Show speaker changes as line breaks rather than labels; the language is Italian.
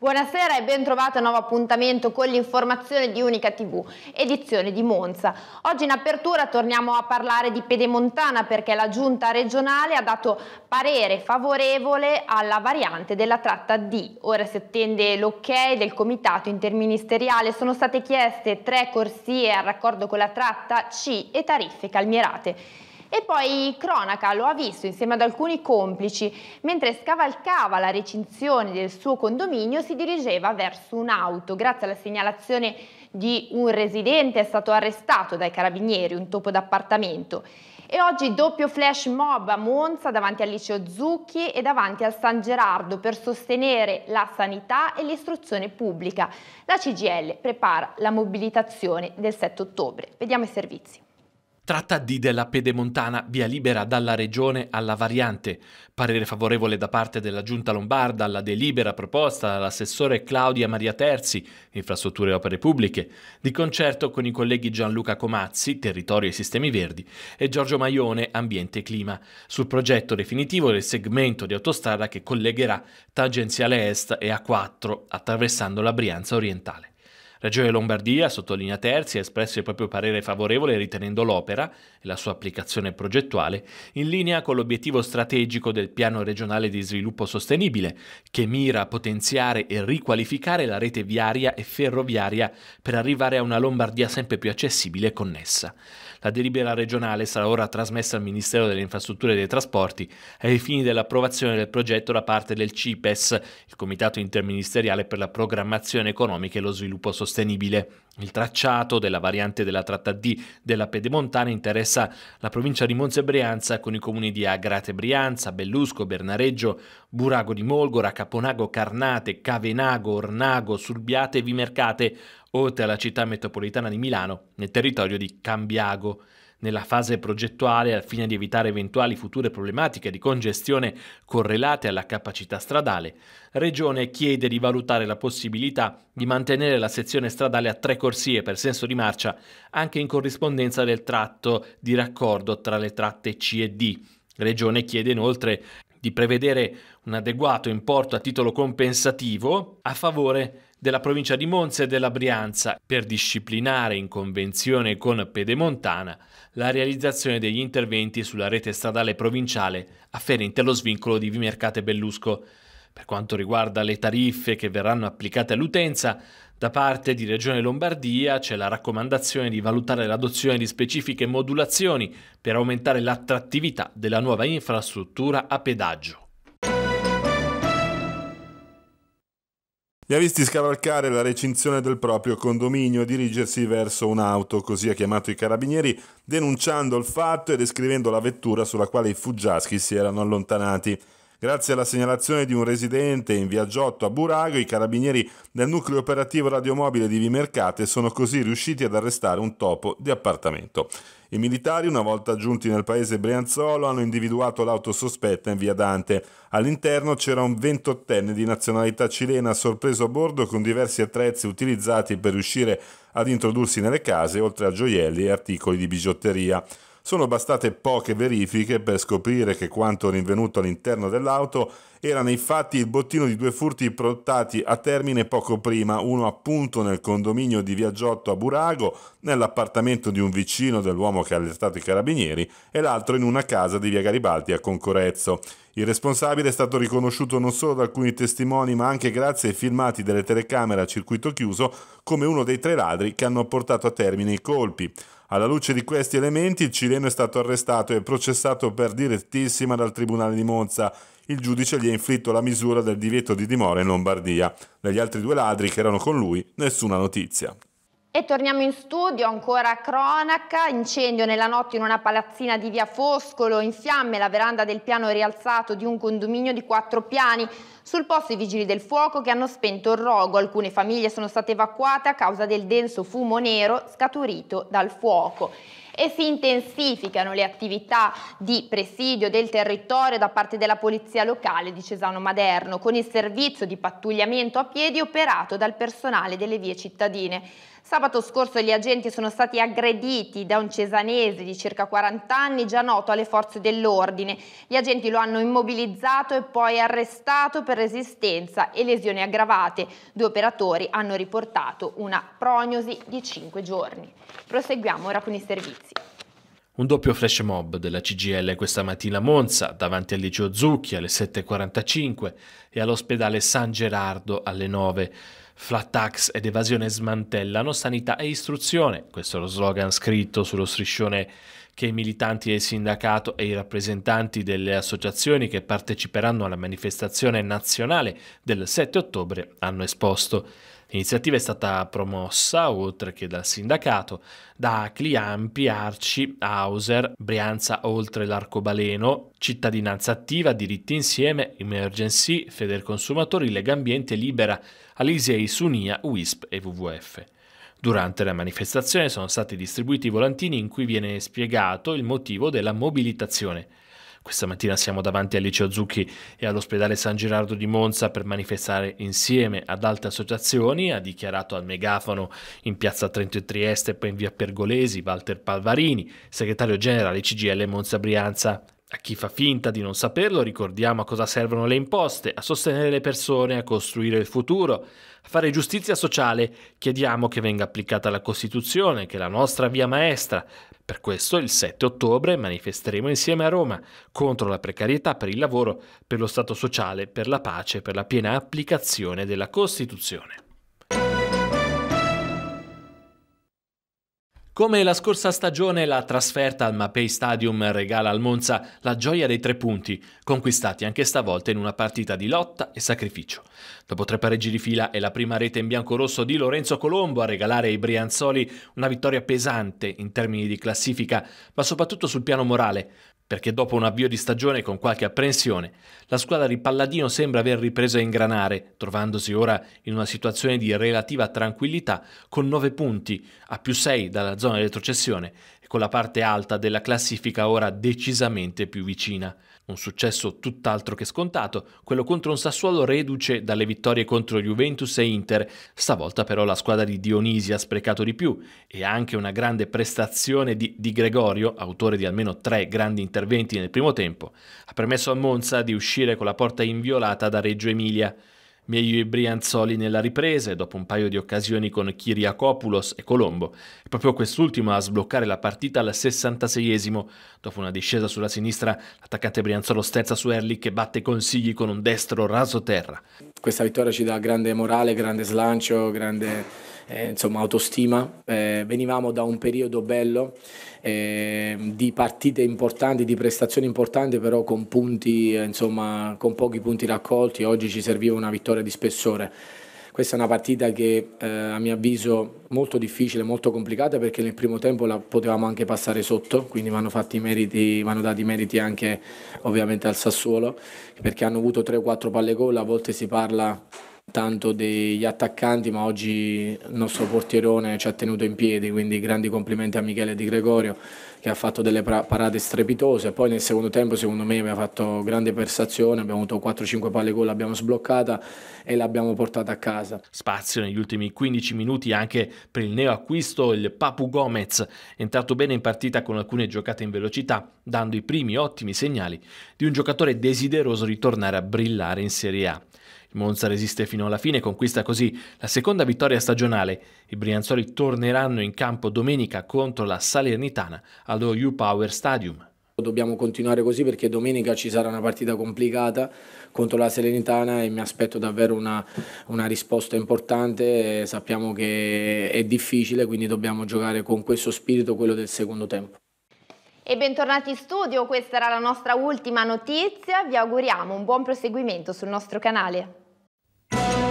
Buonasera e ben trovato a nuovo appuntamento con l'informazione di Unica TV, edizione di Monza. Oggi in apertura torniamo a parlare di Pedemontana perché la giunta regionale ha dato parere favorevole alla variante della tratta D. Ora si attende l'ok del comitato interministeriale. Sono state chieste tre corsie al raccordo con la tratta C e tariffe calmierate. E poi Cronaca lo ha visto insieme ad alcuni complici, mentre scavalcava la recinzione del suo condominio si dirigeva verso un'auto. Grazie alla segnalazione di un residente è stato arrestato dai carabinieri, un topo d'appartamento. E oggi doppio flash mob a Monza davanti al liceo Zucchi e davanti al San Gerardo per sostenere la sanità e l'istruzione pubblica. La CGL prepara la mobilitazione del 7 ottobre. Vediamo i servizi.
Tratta di della Pedemontana, via libera dalla regione alla variante. Parere favorevole da parte della Giunta Lombarda alla delibera proposta dall'assessore Claudia Maria Terzi, infrastrutture e opere pubbliche, di concerto con i colleghi Gianluca Comazzi, territorio e sistemi verdi, e Giorgio Maione, ambiente e clima, sul progetto definitivo del segmento di autostrada che collegherà tangenziale est e A4, attraversando la Brianza orientale. Regione Lombardia, sottolinea Terzi, ha espresso il proprio parere favorevole ritenendo l'opera e la sua applicazione progettuale in linea con l'obiettivo strategico del Piano regionale di sviluppo sostenibile, che mira a potenziare e riqualificare la rete viaria e ferroviaria per arrivare a una Lombardia sempre più accessibile e connessa. La delibera regionale sarà ora trasmessa al Ministero delle Infrastrutture e dei Trasporti ai fini dell'approvazione del progetto da parte del CIPES, il Comitato Interministeriale per la Programmazione Economica e lo Sviluppo Sostenibile sostenibile. Il tracciato della variante della tratta D della Pedemontana interessa la provincia di Monza e Brianza con i comuni di Agrate Brianza, Bellusco, Bernareggio, Burago di Molgora, Caponago Carnate, Cavenago, Ornago, Sulbiate e Vimercate, oltre alla città metropolitana di Milano, nel territorio di Cambiago nella fase progettuale al fine di evitare eventuali future problematiche di congestione correlate alla capacità stradale, Regione chiede di valutare la possibilità di mantenere la sezione stradale a tre corsie per senso di marcia anche in corrispondenza del tratto di raccordo tra le tratte C e D Regione chiede inoltre di prevedere un adeguato importo a titolo compensativo a favore della provincia di Monza e della Brianza per disciplinare in convenzione con Pedemontana la realizzazione degli interventi sulla rete stradale provinciale afferente allo svincolo di Vimercate Bellusco per quanto riguarda le tariffe che verranno applicate all'utenza, da parte di Regione Lombardia c'è la raccomandazione di valutare l'adozione di specifiche modulazioni per aumentare l'attrattività della nuova infrastruttura a pedaggio.
Li ha visti scavalcare la recinzione del proprio condominio e dirigersi verso un'auto, così ha chiamato i carabinieri, denunciando il fatto e descrivendo la vettura sulla quale i fuggiaschi si erano allontanati. Grazie alla segnalazione di un residente in via Giotto a Burago, i carabinieri del nucleo operativo radiomobile di Vimercate sono così riusciti ad arrestare un topo di appartamento. I militari, una volta giunti nel paese Brianzolo, hanno individuato l'auto sospetta in via Dante. All'interno c'era un ventottenne di nazionalità cilena sorpreso a bordo con diversi attrezzi utilizzati per riuscire ad introdursi nelle case, oltre a gioielli e articoli di bigiotteria sono bastate poche verifiche per scoprire che quanto rinvenuto all'interno dell'auto erano infatti il bottino di due furti portati a termine poco prima, uno appunto nel condominio di Viaggiotto a Burago, nell'appartamento di un vicino dell'uomo che ha allertato i carabinieri, e l'altro in una casa di via Garibaldi a Concorezzo. Il responsabile è stato riconosciuto non solo da alcuni testimoni, ma anche grazie ai filmati delle telecamere a circuito chiuso come uno dei tre ladri che hanno portato a termine i colpi. Alla luce di questi elementi il cileno è stato arrestato e processato per direttissima dal Tribunale di Monza. Il giudice gli ha inflitto la misura del divieto di dimora in Lombardia. Dagli altri due ladri che erano con lui nessuna notizia.
E torniamo in studio, ancora cronaca, incendio nella notte in una palazzina di via Foscolo, in fiamme la veranda del piano rialzato di un condominio di quattro piani. Sul posto i vigili del fuoco che hanno spento il rogo, alcune famiglie sono state evacuate a causa del denso fumo nero scaturito dal fuoco e si intensificano le attività di presidio del territorio da parte della polizia locale di Cesano Maderno con il servizio di pattugliamento a piedi operato dal personale delle vie cittadine. Sabato scorso gli agenti sono stati aggrediti da un cesanese di circa 40 anni già noto alle forze dell'ordine. Gli agenti lo hanno immobilizzato e poi arrestato per resistenza e lesioni aggravate. Due operatori hanno riportato una prognosi di 5 giorni. Proseguiamo ora con i servizi.
Un doppio flash mob della CGL questa mattina a Monza, davanti al liceo Zucchi alle 7.45 e all'ospedale San Gerardo alle 9. Flat tax ed evasione smantellano sanità e istruzione. Questo è lo slogan scritto sullo striscione che i militanti del sindacato e i rappresentanti delle associazioni che parteciperanno alla manifestazione nazionale del 7 ottobre hanno esposto. L'iniziativa è stata promossa, oltre che dal sindacato, da Acli, Ampi, Arci, Hauser, Brianza oltre l'arcobaleno, Cittadinanza Attiva, Diritti Insieme, Emergency, Federconsumatori, Lega Ambiente, Libera, Alisei, Sunia, WISP e WWF. Durante la manifestazione sono stati distribuiti volantini in cui viene spiegato il motivo della mobilitazione. Questa mattina siamo davanti a Liceo Zucchi e all'ospedale San Gerardo di Monza per manifestare insieme ad altre associazioni, ha dichiarato al megafono in piazza Trento e Trieste e poi in via Pergolesi Walter Palvarini, segretario generale CGL Monza Brianza. A chi fa finta di non saperlo ricordiamo a cosa servono le imposte, a sostenere le persone, a costruire il futuro, a fare giustizia sociale. Chiediamo che venga applicata la Costituzione, che è la nostra via maestra. Per questo il 7 ottobre manifesteremo insieme a Roma contro la precarietà per il lavoro, per lo Stato sociale, per la pace, per la piena applicazione della Costituzione. Come la scorsa stagione, la trasferta al Mapei Stadium regala al Monza la gioia dei tre punti, conquistati anche stavolta in una partita di lotta e sacrificio. Dopo tre pareggi di fila è la prima rete in biancorosso di Lorenzo Colombo a regalare ai Brianzoli una vittoria pesante in termini di classifica, ma soprattutto sul piano morale, perché dopo un avvio di stagione con qualche apprensione, la squadra di Palladino sembra aver ripreso a ingranare, trovandosi ora in una situazione di relativa tranquillità con 9 punti a più 6 dalla zona di retrocessione e con la parte alta della classifica ora decisamente più vicina. Un successo tutt'altro che scontato, quello contro un Sassuolo reduce dalle vittorie contro Juventus e Inter, stavolta però la squadra di Dionisi ha sprecato di più e anche una grande prestazione di, di Gregorio, autore di almeno tre grandi interventi interventi nel primo tempo ha permesso a Monza di uscire con la porta inviolata da Reggio Emilia. Meglio e Brianzoli nella ripresa dopo un paio di occasioni con Kiriakopoulos e Colombo. È proprio quest'ultimo a sbloccare la partita al 66esimo. Dopo una discesa sulla sinistra, l'attaccante Brianzolo sterza su Erli che batte consigli con un destro raso terra.
Questa vittoria ci dà grande morale, grande slancio, grande eh, insomma, autostima. Eh, venivamo da un periodo bello eh, di partite importanti, di prestazioni importanti, però con, punti, eh, insomma, con pochi punti raccolti. Oggi ci serviva una vittoria di spessore. Questa è una partita che eh, a mio avviso è molto difficile, molto complicata perché nel primo tempo la potevamo anche passare sotto, quindi vanno, fatti i meriti, vanno dati i meriti anche ovviamente al Sassuolo perché hanno avuto 3-4 palle gol, a volte si parla tanto degli attaccanti, ma oggi il nostro portierone ci ha tenuto in piedi, quindi grandi complimenti a Michele Di Gregorio che ha fatto delle parate strepitose. Poi nel secondo tempo secondo me abbiamo fatto grande prestazione, abbiamo avuto 4-5 palle gol, l'abbiamo sbloccata e l'abbiamo portata a casa.
Spazio negli ultimi 15 minuti anche per il neo acquisto il Papu Gomez, entrato bene in partita con alcune giocate in velocità, dando i primi ottimi segnali di un giocatore desideroso di tornare a brillare in Serie A. Il Monza resiste fino alla fine e conquista così la seconda vittoria stagionale. I Brianzoli torneranno in campo domenica contro la Salernitana allo U-Power Stadium.
Dobbiamo continuare così perché domenica ci sarà una partita complicata contro la Serenitana e mi aspetto davvero una, una, risposta importante. Sappiamo che è difficile, quindi dobbiamo giocare con questo spirito, quello del secondo tempo.
E bentornati in studio, questa era la nostra ultima notizia, vi auguriamo un buon proseguimento sul nostro canale.